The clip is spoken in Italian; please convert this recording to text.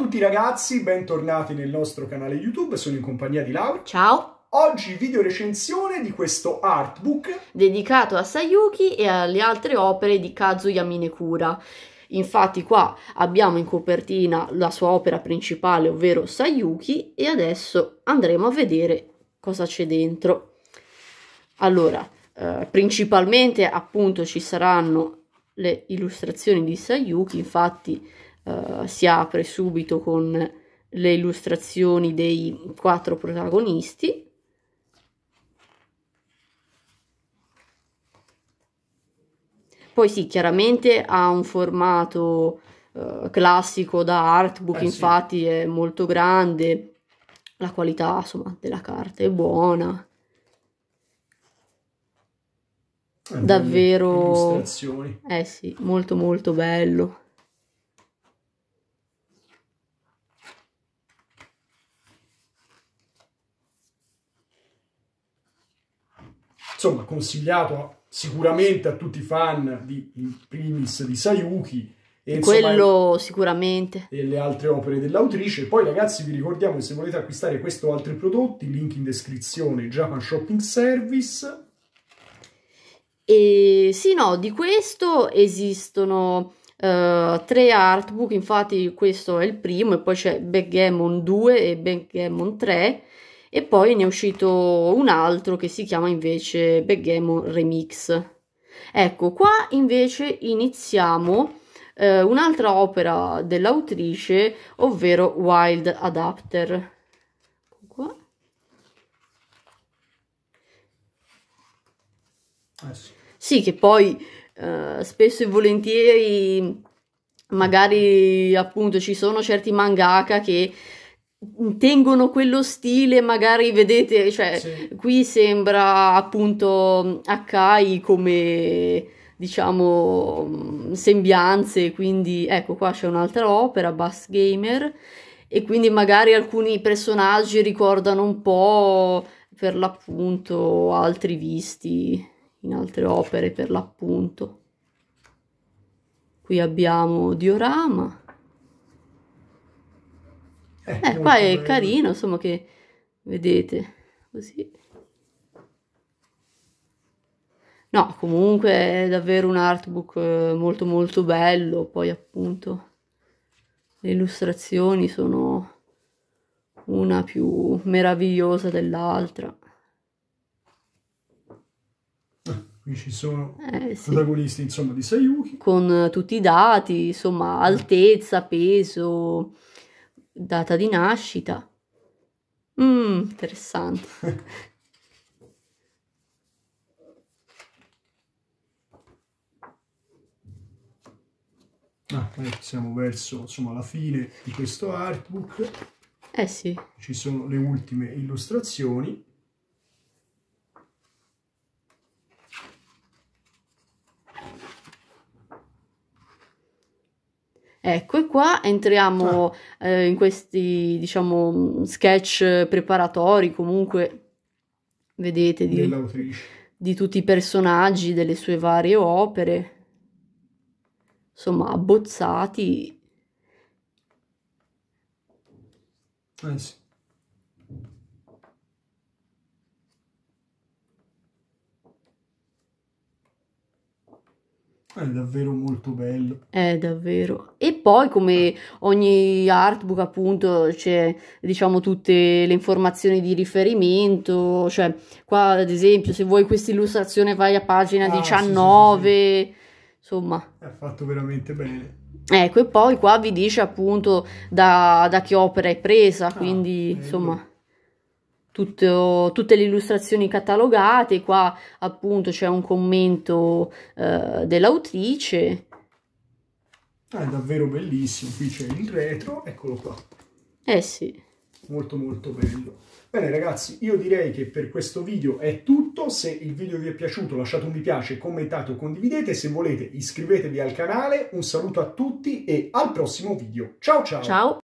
tutti ragazzi, bentornati nel nostro canale YouTube, sono in compagnia di Laura. Ciao! Oggi video recensione di questo artbook dedicato a Sayuki e alle altre opere di Kazuya Minekura. Infatti qua abbiamo in copertina la sua opera principale, ovvero Sayuki, e adesso andremo a vedere cosa c'è dentro. Allora, eh, principalmente appunto ci saranno le illustrazioni di Sayuki, infatti eh, si apre subito con le illustrazioni dei quattro protagonisti. Poi sì, chiaramente ha un formato uh, classico da artbook, eh, infatti sì. è molto grande, la qualità insomma, della carta è buona. Davvero... Eh sì, molto molto bello. insomma consigliato sicuramente a tutti i fan di in primis di Sayuki e insomma, quello sicuramente e le altre opere dell'autrice poi ragazzi vi ricordiamo che se volete acquistare questo o altri prodotti link in descrizione Japan Shopping Service e sì no di questo esistono Uh, tre artbook, infatti questo è il primo e poi c'è Backgammon 2 e Backgammon 3 e poi ne è uscito un altro che si chiama invece Beghemo Remix. Ecco, qua invece iniziamo eh, un'altra opera dell'autrice, ovvero Wild Adapter. Ecco qua. Eh sì, che poi eh, spesso e volentieri magari appunto ci sono certi mangaka che tengono quello stile, magari vedete, cioè, sì. qui sembra appunto Akai come diciamo sembianze, quindi ecco qua c'è un'altra opera, Bass Gamer, e quindi magari alcuni personaggi ricordano un po' per l'appunto altri visti in altre opere per l'appunto. Qui abbiamo diorama eh, eh qua è carino, insomma, che vedete, così. No, comunque è davvero un artbook eh, molto molto bello, poi appunto le illustrazioni sono una più meravigliosa dell'altra. Ah, qui ci sono eh, sì. protagonisti insomma di Sayuki. Con tutti i dati, insomma altezza, peso, data di nascita. Mmm, interessante. ah, siamo verso insomma, la fine di questo artbook. Eh sì. Ci sono le ultime illustrazioni. Ecco, e qua entriamo ah. eh, in questi, diciamo, sketch preparatori, comunque, vedete, di, di tutti i personaggi, delle sue varie opere, insomma, abbozzati. Eh sì. È davvero molto bello. È davvero. E poi, come ah. ogni artbook, appunto, c'è diciamo tutte le informazioni di riferimento. Cioè, qua ad esempio, se vuoi questa illustrazione, vai a pagina ah, 19. Sì, sì, sì. Insomma, è fatto veramente bene. Ecco, e poi qua vi dice appunto da, da che opera è presa. Ah, quindi, ecco. insomma tutto, tutte le illustrazioni catalogate, qua appunto c'è un commento eh, dell'autrice. Ah, è davvero bellissimo, qui c'è il retro, eccolo qua. Eh sì. Molto molto bello. Bene ragazzi, io direi che per questo video è tutto, se il video vi è piaciuto lasciate un mi piace, commentate o condividete, se volete iscrivetevi al canale, un saluto a tutti e al prossimo video. Ciao ciao! Ciao!